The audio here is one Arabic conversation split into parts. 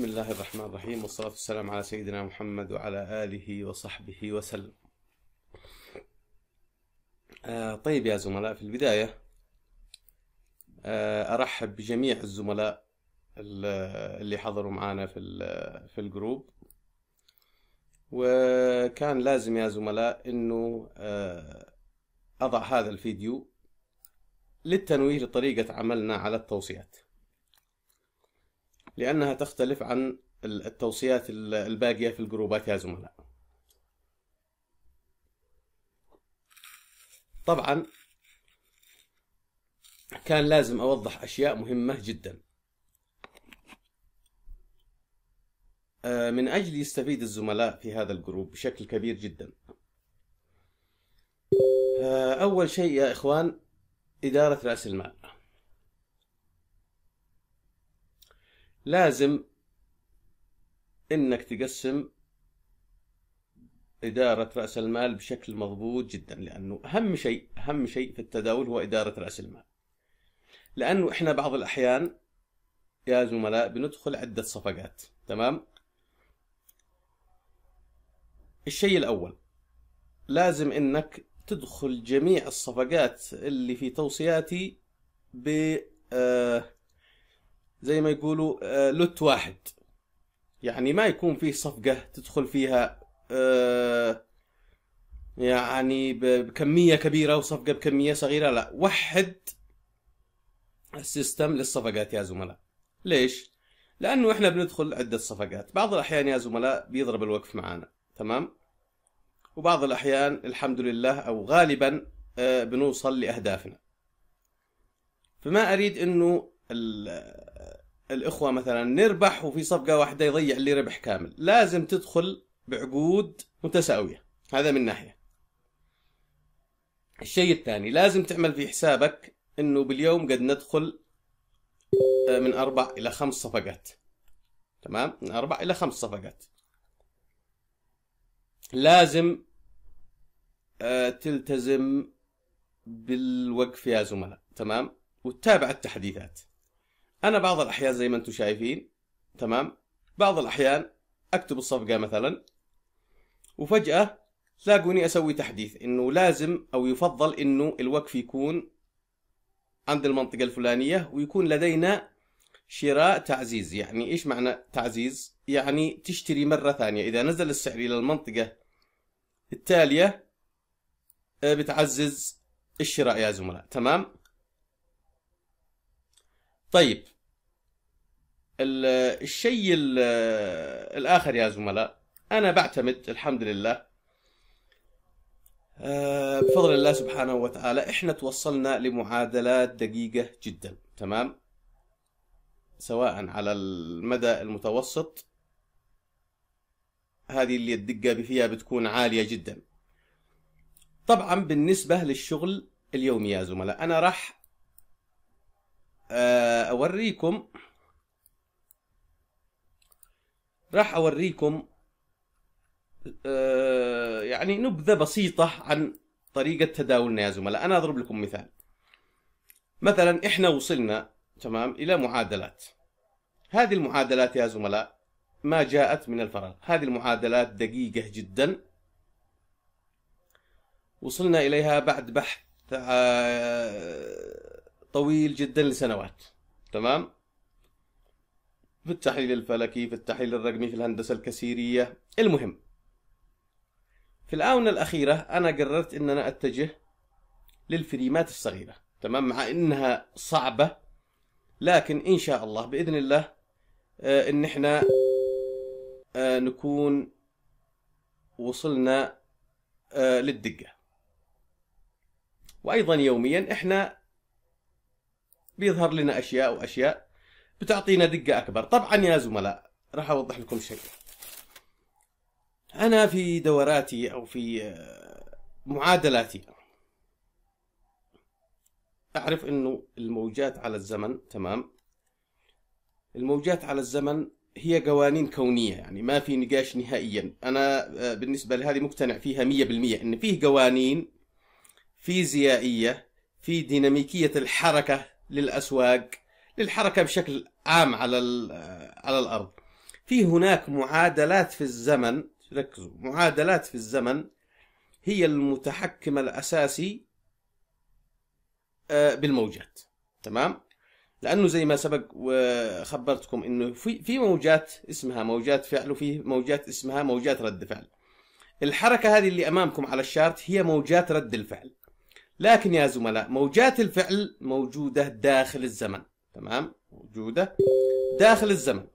بسم الله الرحمن الرحيم والصلاة والسلام على سيدنا محمد وعلى آله وصحبه وسلم آه طيب يا زملاء في البداية آه أرحب بجميع الزملاء اللي حضروا معنا في, في الجروب وكان لازم يا زملاء أنه آه أضع هذا الفيديو للتنويه لطريقة عملنا على التوصيات لأنها تختلف عن التوصيات الباقية في الجروبات يا زملاء طبعا كان لازم أوضح أشياء مهمة جدا آه، من أجل يستفيد الزملاء في هذا الجروب بشكل كبير جدا آه، أول شيء يا إخوان إدارة رأس المال لازم انك تقسم إدارة رأس المال بشكل مضبوط جدا لأنه أهم شيء أهم شيء في التداول هو إدارة رأس المال لأنه إحنا بعض الأحيان يا زملاء بندخل عدة صفقات تمام الشيء الأول لازم إنك تدخل جميع الصفقات اللي في توصياتي ب آه زي ما يقولوا آه، لوت واحد يعني ما يكون فيه صفقة تدخل فيها آه، يعني بكمية كبيرة وصفقة بكمية صغيرة لا وحد السيستم للصفقات يا زملاء ليش؟ لأنه احنا بندخل عدة صفقات بعض الأحيان يا زملاء بيضرب الوقف معانا تمام؟ وبعض الأحيان الحمد لله أو غالبا آه، بنوصل لأهدافنا فما أريد أنه الاخوه مثلا نربح وفي صفقه واحده يضيع اللي ربح كامل لازم تدخل بعقود متساويه هذا من ناحيه الشيء الثاني لازم تعمل في حسابك انه باليوم قد ندخل آه، من اربع الى خمس صفقات تمام من اربع الى خمس صفقات لازم آه، تلتزم بالوقف يا زملاء تمام وتتابع التحديثات انا بعض الاحيان زي ما انتم شايفين تمام بعض الاحيان اكتب الصفقه مثلا وفجاه تلاقوني اسوي تحديث انه لازم او يفضل انه الوقف يكون عند المنطقه الفلانيه ويكون لدينا شراء تعزيز يعني ايش معنى تعزيز يعني تشتري مره ثانيه اذا نزل السعر الى المنطقه التاليه آه، بتعزز الشراء يا زملاء تمام طيب الشيء الاخر يا زملاء انا بعتمد الحمد لله آه، بفضل الله سبحانه وتعالى احنا توصلنا لمعادلات دقيقة جدا تمام سواء على المدى المتوسط هذه اللي الدقة فيها بتكون عالية جدا طبعا بالنسبة للشغل اليومي يا زملاء انا راح آه، اوريكم راح اوريكم آه، يعني نبذه بسيطه عن طريقه تداولنا يا زملاء انا اضرب لكم مثال مثلا احنا وصلنا تمام الى معادلات هذه المعادلات يا زملاء ما جاءت من الفراغ هذه المعادلات دقيقه جدا وصلنا اليها بعد بحث آه، طويل جدا لسنوات تمام في التحليل الفلكي في التحليل الرقمي في الهندسة الكثيرية المهم في الآونة الأخيرة أنا قررت أن أنا أتجه للفريمات الصغيرة تمام مع أنها صعبة لكن إن شاء الله بإذن الله آه، أن احنا آه، نكون وصلنا آه، للدقة وأيضا يوميا احنا بيظهر لنا اشياء واشياء بتعطينا دقه اكبر طبعا يا زملاء راح اوضح لكم شيء انا في دوراتي او في آه، معادلاتي اعرف انه الموجات على الزمن تمام الموجات على الزمن هي قوانين كونية يعني ما في نقاش نهائيا أنا آه، بالنسبة لهذه مقتنع فيها مية بالمية إن فيه قوانين فيزيائية في ديناميكية الحركة للاسواق للحركه بشكل عام على على الارض في هناك معادلات في الزمن ركزوا معادلات في الزمن هي المتحكم الاساسي آه، بالموجات تمام لانه زي ما سبق وخبرتكم انه في في موجات اسمها موجات فعل وفي موجات اسمها موجات رد فعل الحركه هذه اللي امامكم على الشارت هي موجات رد الفعل لكن يا زملاء موجات الفعل موجودة داخل الزمن تمام موجودة داخل الزمن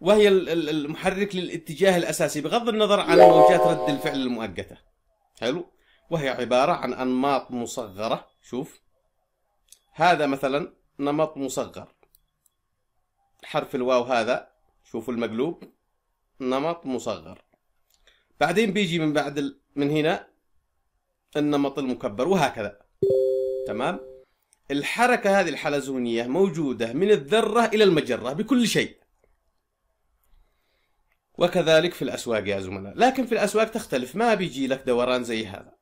وهي المحرك للاتجاه الأساسي بغض النظر عن موجات رد الفعل المؤقتة حلو وهي عبارة عن أنماط مصغرة شوف هذا مثلا نمط مصغر حرف الواو هذا شوفوا المقلوب نمط مصغر بعدين بيجي من بعد من هنا النمط المكبر وهكذا تمام الحركة هذه الحلزونية موجودة من الذرة إلى المجرة بكل شيء وكذلك في الأسواق يا زملاء لكن في الأسواق تختلف ما بيجي لك دوران زي هذا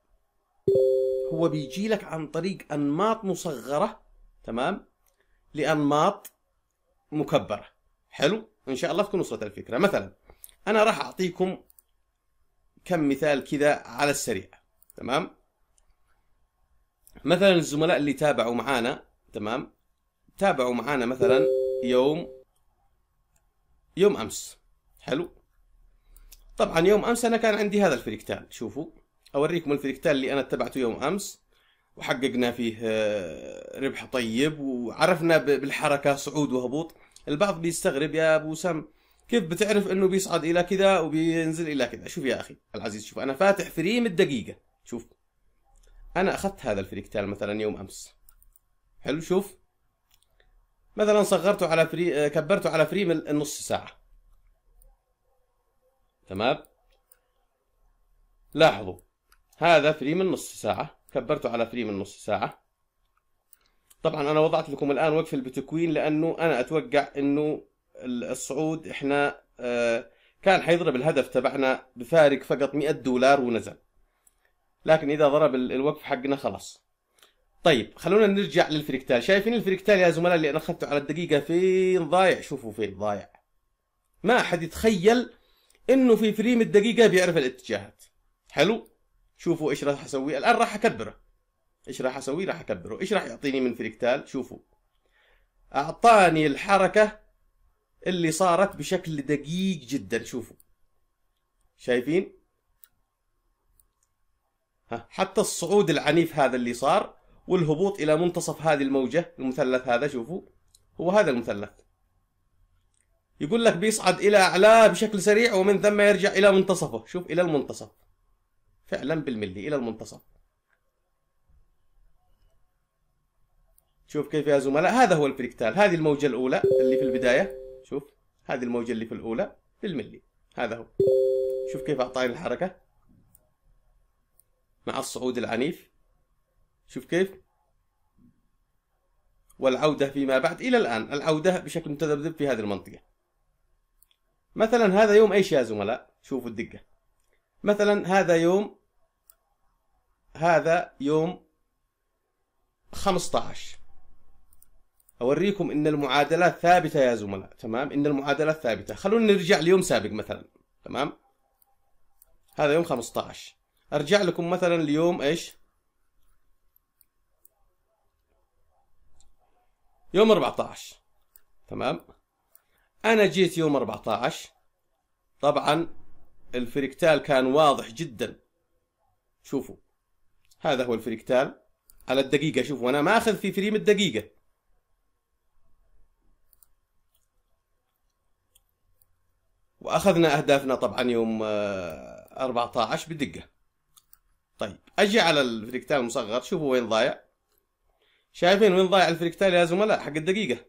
هو بيجي لك عن طريق أنماط مصغرة تمام لأنماط مكبرة حلو إن شاء الله تكون وصلت الفكرة مثلا أنا راح أعطيكم كم مثال كذا على السريع تمام مثلا الزملاء اللي تابعوا معانا تمام تابعوا معانا مثلا يوم يوم امس حلو طبعا يوم امس انا كان عندي هذا الفريكتال شوفوا اوريكم الفريكتال اللي انا اتبعته يوم امس وحققنا فيه آه، ربح طيب وعرفنا بالحركه صعود وهبوط البعض بيستغرب يا ابو سم كيف بتعرف انه بيصعد الى كذا وبينزل الى كذا شوف يا اخي العزيز شوف انا فاتح فريم الدقيقه شوف انا اخذت هذا الفريكتال مثلا يوم امس حلو شوف مثلا صغرته على فري كبرته على فريم النص ساعه تمام لاحظوا هذا فريم النص ساعه كبرته على فريم النص ساعه طبعا انا وضعت لكم الان وقف البتكوين لانه انا اتوقع انه الصعود احنا آه، كان حيضرب الهدف تبعنا بفارق فقط 100 دولار ونزل لكن اذا ضرب الوقف حقنا خلاص طيب خلونا نرجع للفريكتال شايفين الفريكتال يا زملاء اللي انا اخذته على الدقيقه فين ضايع شوفوا فين ضايع ما احد يتخيل انه في فريم الدقيقه بيعرف الاتجاهات حلو شوفوا ايش راح اسوي الان راح اكبره ايش راح اسوي راح اكبره ايش راح يعطيني من فريكتال شوفوا اعطاني الحركه اللي صارت بشكل دقيق جدا شوفوا شايفين حتى الصعود العنيف هذا اللي صار والهبوط الى منتصف هذه الموجه المثلث هذا شوفوا هو هذا المثلث يقول لك بيصعد الى اعلاه بشكل سريع ومن ثم يرجع الى منتصفه شوف الى المنتصف فعلا بالملي الى المنتصف شوف كيف يا زملاء هذا هو الفريكتال هذه الموجه الاولى اللي في البدايه شوف هذه الموجه اللي في الاولى بالملي هذا هو شوف كيف اعطاني الحركه مع الصعود العنيف شوف كيف والعودة فيما بعد إلى الآن العودة بشكل متذبذب في هذه المنطقة مثلا هذا يوم ايش يا زملاء شوفوا الدقة مثلا هذا يوم هذا يوم 15 اوريكم ان المعادلات ثابتة يا زملاء تمام ان المعادلات ثابتة خلونا نرجع ليوم سابق مثلا تمام هذا يوم 15 ارجع لكم مثلا اليوم ايش يوم 14 تمام انا جيت يوم 14 طبعا الفريكتال كان واضح جدا شوفوا هذا هو الفريكتال على الدقيقة شوفوا انا ماخذ في فريم الدقيقة واخذنا اهدافنا طبعا يوم 14 آه، بدقة طيب اجي على الفريكتال المصغر شوفوا وين ضايع شايفين وين ضايع الفريكتال يا زملاء حق الدقيقه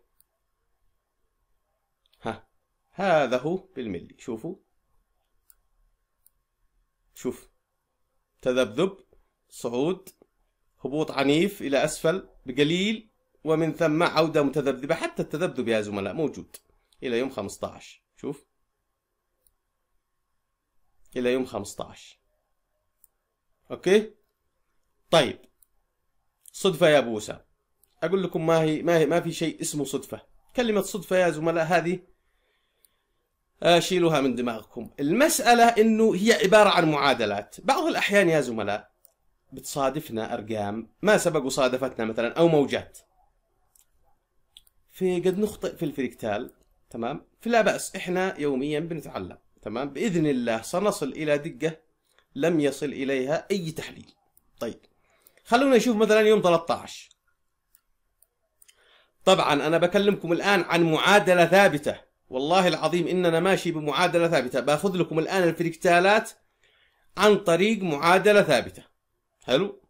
ها هذا هو بالملي شوفوا شوف تذبذب صعود هبوط عنيف الى اسفل بقليل ومن ثم عوده متذبذبه حتى التذبذب يا زملاء موجود الى يوم 15 شوف الى يوم 15 اوكي طيب صدفه يا بوسا اقول لكم ما هي ما هي ما في شيء اسمه صدفه كلمه صدفه يا زملاء هذه آه، شيلوها من دماغكم المساله انه هي عباره عن معادلات بعض الاحيان يا زملاء بتصادفنا ارقام ما سبق وصادفتنا مثلا او موجات في قد نخطئ في الفريكتال تمام فلا باس احنا يوميا بنتعلم تمام باذن الله سنصل الى دقه لم يصل إليها أي تحليل طيب خلونا نشوف مثلا يوم 13 طبعا أنا بكلمكم الآن عن معادلة ثابتة والله العظيم إننا ماشي بمعادلة ثابتة باخذ لكم الآن الفركتالات عن طريق معادلة ثابتة حلو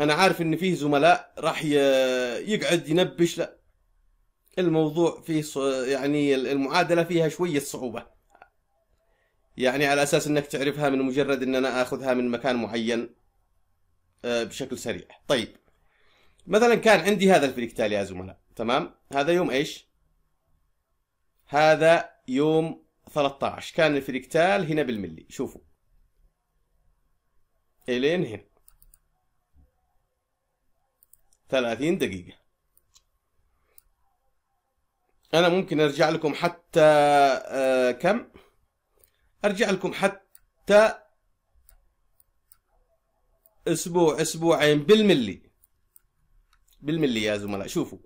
أنا عارف إن فيه زملاء راح يقعد ينبش لا الموضوع فيه يعني المعادلة فيها شوية صعوبة يعني على اساس انك تعرفها من مجرد ان انا اخذها من مكان معين آه، بشكل سريع طيب مثلا كان عندي هذا الفريكتال يا زملاء تمام هذا يوم ايش هذا يوم 13 كان الفريكتال هنا بالملي شوفوا الين هنا 30 دقيقة أنا ممكن أرجع لكم حتى آه، كم ارجع لكم حتى اسبوع اسبوعين بالملي بالملي يا زملاء شوفوا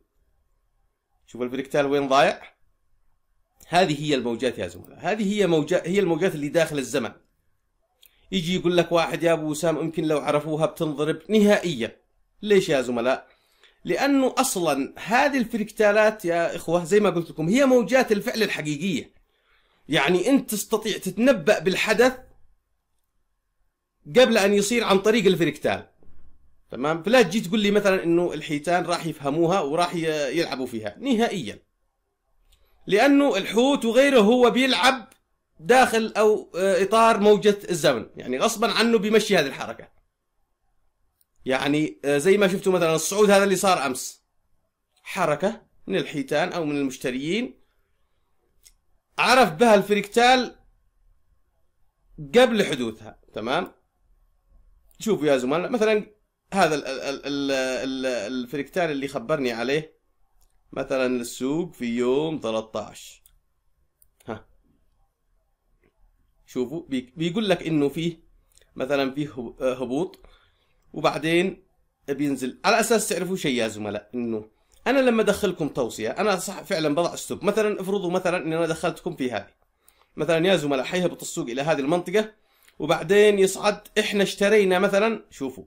شوفوا الفريكتال وين ضايع هذه هي الموجات يا زملاء هذه هي موجات هي الموجات اللي داخل الزمن يجي يقول لك واحد يا ابو وسام يمكن لو عرفوها بتنضرب نهائيا ليش يا زملاء لانه اصلا هذه الفركتالات يا اخوه زي ما قلت لكم هي موجات الفعل الحقيقيه يعني انت تستطيع تتنبأ بالحدث قبل ان يصير عن طريق الفريكتال تمام فلا تجي تقول لي مثلا انه الحيتان راح يفهموها وراح يلعبوا فيها نهائيا لانه الحوت وغيره هو بيلعب داخل او آه، اطار موجه الزمن يعني غصبا عنه بيمشي هذه الحركه يعني آه، زي ما شفتوا مثلا الصعود هذا اللي صار امس حركه من الحيتان او من المشتريين عرف بها الفريكتال قبل حدوثها تمام شوفوا يا زملاء مثلا هذا الـ الـ الـ الفريكتال اللي خبرني عليه مثلا السوق في يوم 13 ها شوفوا بيقول لك انه فيه مثلا فيه هبوط وبعدين بينزل على اساس تعرفوا شيء يا زملاء انه انا لما ادخلكم توصيه انا صح فعلا بضع اسلوب مثلا افرضوا مثلا ان انا دخلتكم في هذه مثلا يا زملاء حيهبط السوق الى هذه المنطقه وبعدين يصعد احنا اشترينا مثلا شوفوا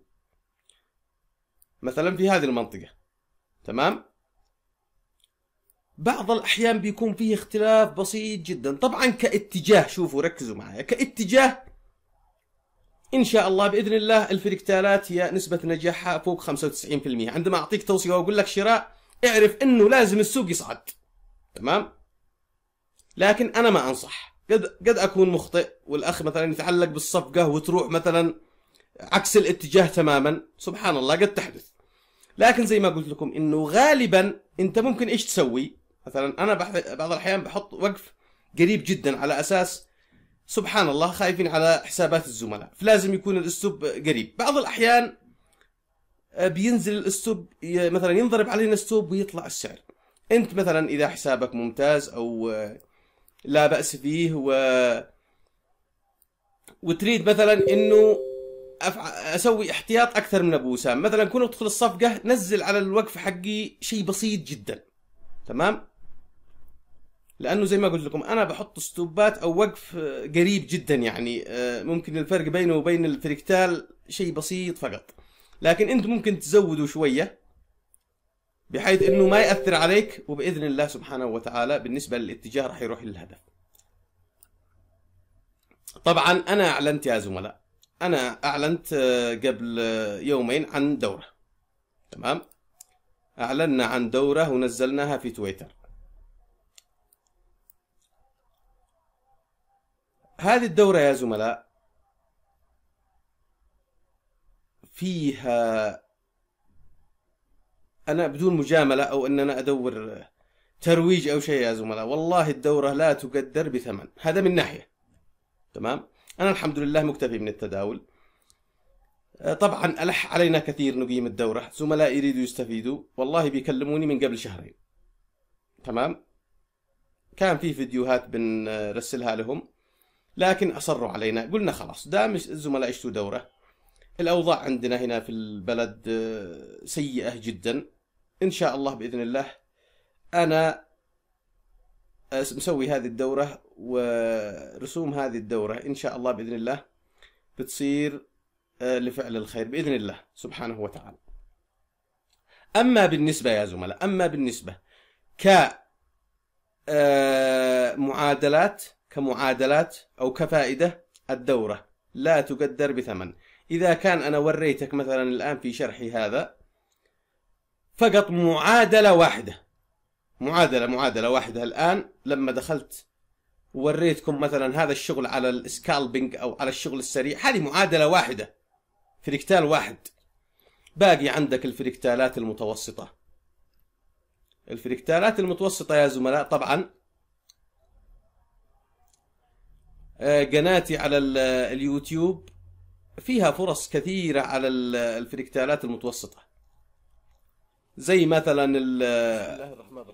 مثلا في هذه المنطقه تمام بعض الاحيان بيكون فيه اختلاف بسيط جدا طبعا كاتجاه شوفوا ركزوا معايا كاتجاه ان شاء الله باذن الله الفريكتالات هي نسبه نجاحها فوق 95% عندما اعطيك توصيه واقول لك شراء اعرف انه لازم السوق يصعد تمام لكن انا ما انصح قد قد اكون مخطئ والاخ مثلا يتعلق بالصفقه وتروح مثلا عكس الاتجاه تماما سبحان الله قد تحدث لكن زي ما قلت لكم انه غالبا انت ممكن ايش تسوي مثلا انا بعض الاحيان بحط وقف قريب جدا على اساس سبحان الله خايفين على حسابات الزملاء فلازم يكون الاسلوب قريب بعض الاحيان آه، بينزل الاسلوب مثلا ينضرب علينا اسلوب ويطلع السعر انت مثلا اذا حسابك ممتاز او آه، لا باس فيه و وتريد مثلا انه أفع... اسوي احتياط اكثر من ابو وسام مثلا كون ادخل الصفقه نزل على الوقف حقي شيء بسيط جدا تمام لانه زي ما قلت لكم انا بحط ستوبات او وقف آه، قريب جدا يعني ممكن الفرق بينه وبين الفريكتال شيء بسيط فقط لكن انتم ممكن تزودوا شويه بحيث انه ما ياثر عليك وباذن الله سبحانه وتعالى بالنسبه للاتجاه راح يروح للهدف طبعا انا اعلنت يا زملاء انا اعلنت آه، قبل آه، يومين عن دوره تمام اعلنا عن دوره ونزلناها في تويتر هذه الدورة يا زملاء فيها انا بدون مجامله او ان انا ادور ترويج او شيء يا زملاء والله الدوره لا تقدر بثمن هذا من ناحيه تمام انا الحمد لله مكتفي من التداول آه، طبعا الح علينا كثير نقيم الدوره زملاء يريدوا يستفيدوا والله بيكلموني من قبل شهرين تمام كان في فيديوهات بنرسلها لهم لكن اصروا علينا قلنا خلاص دام الزملاء اشتوا دوره الأوضاع عندنا هنا في البلد آه، سيئة جدا إن شاء الله بإذن الله أنا مسوي هذه الدورة ورسوم هذه الدورة إن شاء الله بإذن الله بتصير آه، لفعل الخير بإذن الله سبحانه وتعالى أما بالنسبة يا زملاء أما بالنسبة ك آه، معادلات كمعادلات أو كفائدة الدورة لا تقدر بثمن إذا كان أنا وريتك مثلا الآن في شرحي هذا فقط معادلة واحدة معادلة معادلة واحدة الآن لما دخلت ووريتكم مثلا هذا الشغل على السكالبينج أو على الشغل السريع هذه معادلة واحدة فريكتال واحد باقي عندك الفريكتالات المتوسطة الفريكتالات المتوسطة يا زملاء طبعا آه، قناتي على اليوتيوب فيها فرص كثيرة على الفريكتالات المتوسطة زي مثلا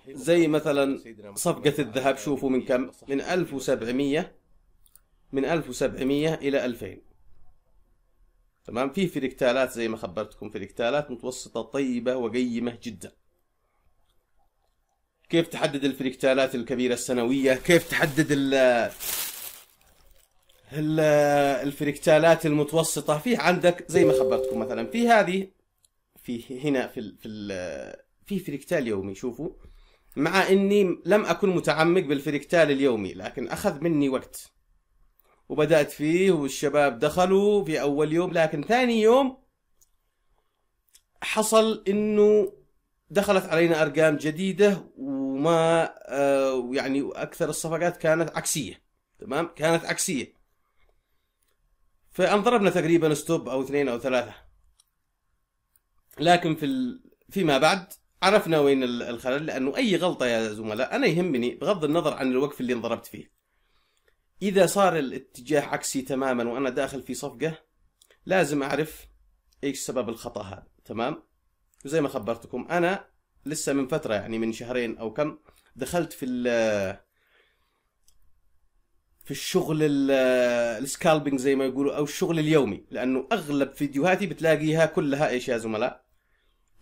زي مثلا صفقة الذهب شوفوا من كم من 1700 من 1700 إلى 2000 تمام في فريكتالات زي ما خبرتكم فريكتالات متوسطة طيبة وقيمة جدا كيف تحدد الفريكتالات الكبيرة السنوية كيف تحدد الفركتالات المتوسطه في عندك زي ما خبرتكم مثلا في هذه في هنا في الـ في الـ في فركتال يومي شوفوا مع اني لم اكن متعمق بالفركتال اليومي لكن اخذ مني وقت وبدات فيه والشباب دخلوا في اول يوم لكن ثاني يوم حصل انه دخلت علينا ارقام جديده وما آه يعني اكثر الصفقات كانت عكسيه تمام كانت عكسيه فان ضربنا تقريبا ستوب او اثنين او ثلاثه لكن في ال... فيما بعد عرفنا وين الخلل لانه اي غلطه يا زملاء انا يهمني بغض النظر عن الوقف اللي انضربت فيه اذا صار الاتجاه عكسي تماما وانا داخل في صفقه لازم اعرف ايش سبب الخطا هذا تمام وزي ما خبرتكم انا لسه من فتره يعني من شهرين او كم دخلت في في الشغل السكالبنج زي ما يقولوا او الشغل اليومي لانه اغلب فيديوهاتي بتلاقيها كلها ايش يا زملاء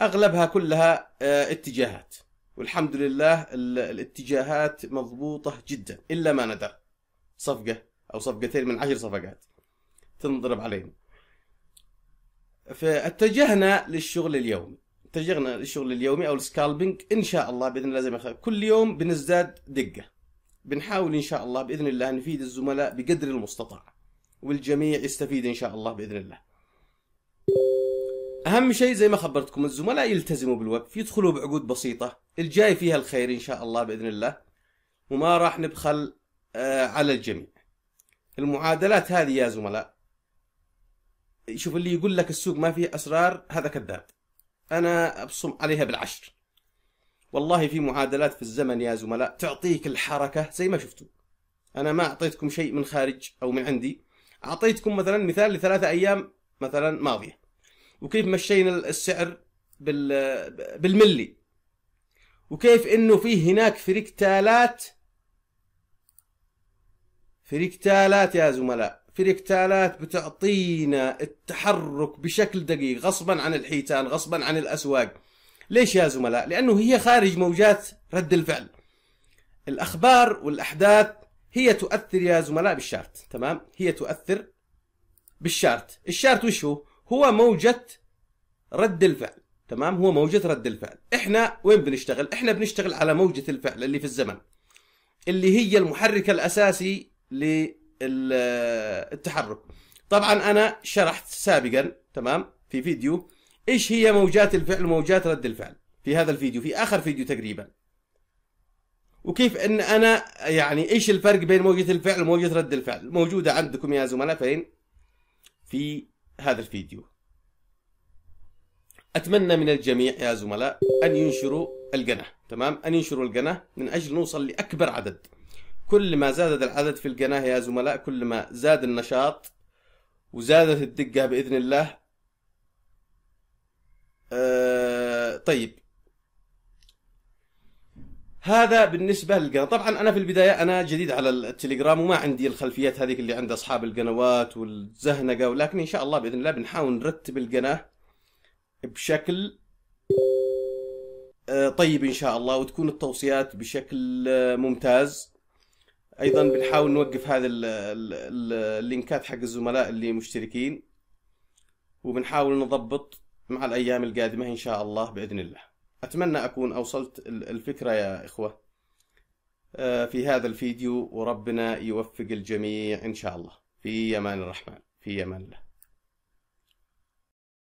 اغلبها كلها آه، اتجاهات والحمد لله الاتجاهات مضبوطة جدا الا ما ندر صفقة او صفقتين من عشر صفقات تنضرب علينا فاتجهنا للشغل اليومي اتجهنا للشغل اليومي او السكالبنج ان شاء الله باذن الله زي ما كل يوم بنزداد دقه بنحاول ان شاء الله باذن الله نفيد الزملاء بقدر المستطاع والجميع يستفيد ان شاء الله باذن الله اهم شيء زي ما خبرتكم الزملاء يلتزموا بالوقف يدخلوا بعقود بسيطه الجاي فيها الخير ان شاء الله باذن الله وما راح نبخل آه، على الجميع المعادلات هذه يا زملاء شوف اللي يقول لك السوق ما فيه اسرار هذا كذاب انا ابصم عليها بالعشر والله في معادلات في الزمن يا زملاء تعطيك الحركة زي ما شفتوا أنا ما أعطيتكم شيء من خارج أو من عندي أعطيتكم مثلا مثال لثلاثة أيام مثلا ماضية وكيف مشينا السعر بال... بالملي وكيف انه في هناك فريكتالات فريكتالات يا زملاء فريكتالات بتعطينا التحرك بشكل دقيق غصبا عن الحيتان غصبا عن الاسواق ليش يا زملاء؟ لأنه هي خارج موجات رد الفعل الأخبار والأحداث هي تؤثر يا زملاء بالشارت تمام؟ هي تؤثر بالشارت الشارت وش هو؟ هو موجة رد الفعل تمام؟ هو موجة رد الفعل إحنا وين بنشتغل؟ إحنا بنشتغل على موجة الفعل اللي في الزمن اللي هي المحرك الأساسي للتحرك طبعا أنا شرحت سابقا تمام؟ في فيديو ايش هي موجات الفعل وموجات رد الفعل في هذا الفيديو في اخر فيديو تقريبا وكيف ان انا يعني ايش الفرق بين موجة الفعل وموجة رد الفعل موجودة عندكم يا زملاء فين في هذا الفيديو اتمنى من الجميع يا زملاء ان ينشروا القناة تمام ان ينشروا القناة من اجل نوصل لاكبر عدد كل ما زادت العدد في القناة يا زملاء كل ما زاد النشاط وزادت الدقة باذن الله آه، طيب هذا بالنسبة للقناة طبعا أنا في البداية أنا جديد على التليجرام وما عندي الخلفيات هذيك اللي عند أصحاب القنوات والزهنقة ولكن إن شاء الله بإذن الله بنحاول نرتب القناة بشكل آه، طيب إن شاء الله وتكون التوصيات بشكل آه، ممتاز أيضا بنحاول نوقف هذه اللينكات حق الزملاء اللي مشتركين وبنحاول نضبط مع الأيام القادمة إن شاء الله بإذن الله أتمنى أكون أوصلت الفكرة يا إخوة آه، في هذا الفيديو وربنا يوفق الجميع إن شاء الله في أمان الرحمن في أمان الله